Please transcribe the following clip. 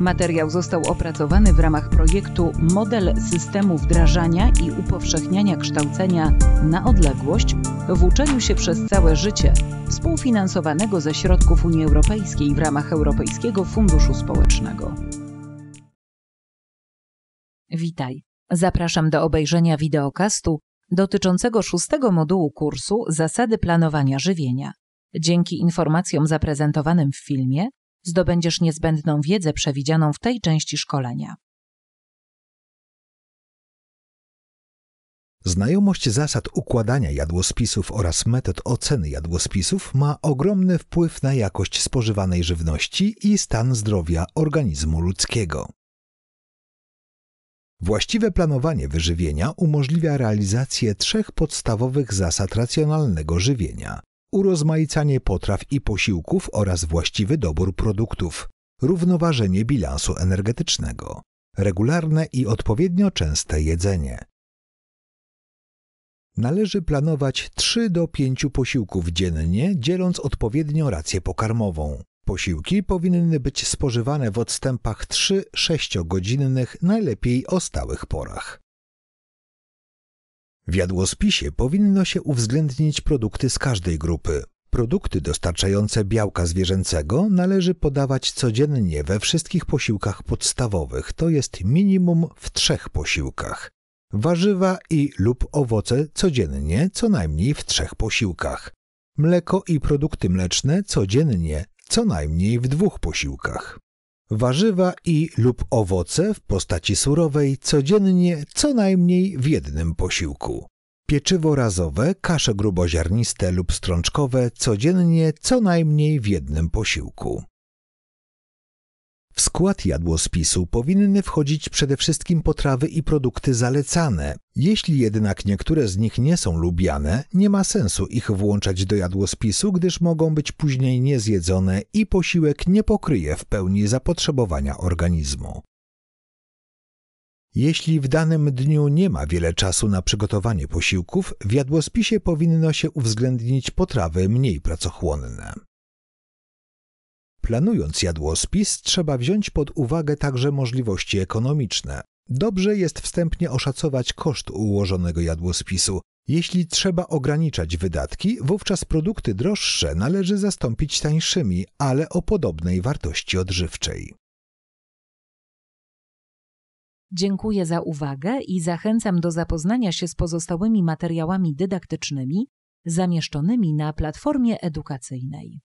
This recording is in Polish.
Materiał został opracowany w ramach projektu Model systemu wdrażania i upowszechniania kształcenia na odległość w uczeniu się przez całe życie, współfinansowanego ze środków Unii Europejskiej w ramach Europejskiego Funduszu Społecznego. Witaj. Zapraszam do obejrzenia wideokastu dotyczącego szóstego modułu kursu Zasady planowania żywienia. Dzięki informacjom zaprezentowanym w filmie zdobędziesz niezbędną wiedzę przewidzianą w tej części szkolenia. Znajomość zasad układania jadłospisów oraz metod oceny jadłospisów ma ogromny wpływ na jakość spożywanej żywności i stan zdrowia organizmu ludzkiego. Właściwe planowanie wyżywienia umożliwia realizację trzech podstawowych zasad racjonalnego żywienia: urozmaicanie potraw i posiłków oraz właściwy dobór produktów, równoważenie bilansu energetycznego, regularne i odpowiednio częste jedzenie. Należy planować 3 do 5 posiłków dziennie, dzieląc odpowiednią rację pokarmową. Posiłki powinny być spożywane w odstępach 3-6 godzinnych, najlepiej o stałych porach. W jadłospisie powinno się uwzględnić produkty z każdej grupy. Produkty dostarczające białka zwierzęcego należy podawać codziennie we wszystkich posiłkach podstawowych, to jest minimum w trzech posiłkach. Warzywa i lub owoce codziennie, co najmniej w trzech posiłkach. Mleko i produkty mleczne codziennie, co najmniej w dwóch posiłkach warzywa i lub owoce w postaci surowej codziennie co najmniej w jednym posiłku. Pieczywo razowe, kasze gruboziarniste lub strączkowe codziennie co najmniej w jednym posiłku. W skład jadłospisu powinny wchodzić przede wszystkim potrawy i produkty zalecane. Jeśli jednak niektóre z nich nie są lubiane, nie ma sensu ich włączać do jadłospisu, gdyż mogą być później niezjedzone i posiłek nie pokryje w pełni zapotrzebowania organizmu. Jeśli w danym dniu nie ma wiele czasu na przygotowanie posiłków, w jadłospisie powinno się uwzględnić potrawy mniej pracochłonne. Planując jadłospis, trzeba wziąć pod uwagę także możliwości ekonomiczne. Dobrze jest wstępnie oszacować koszt ułożonego jadłospisu. Jeśli trzeba ograniczać wydatki, wówczas produkty droższe należy zastąpić tańszymi, ale o podobnej wartości odżywczej. Dziękuję za uwagę i zachęcam do zapoznania się z pozostałymi materiałami dydaktycznymi zamieszczonymi na platformie edukacyjnej.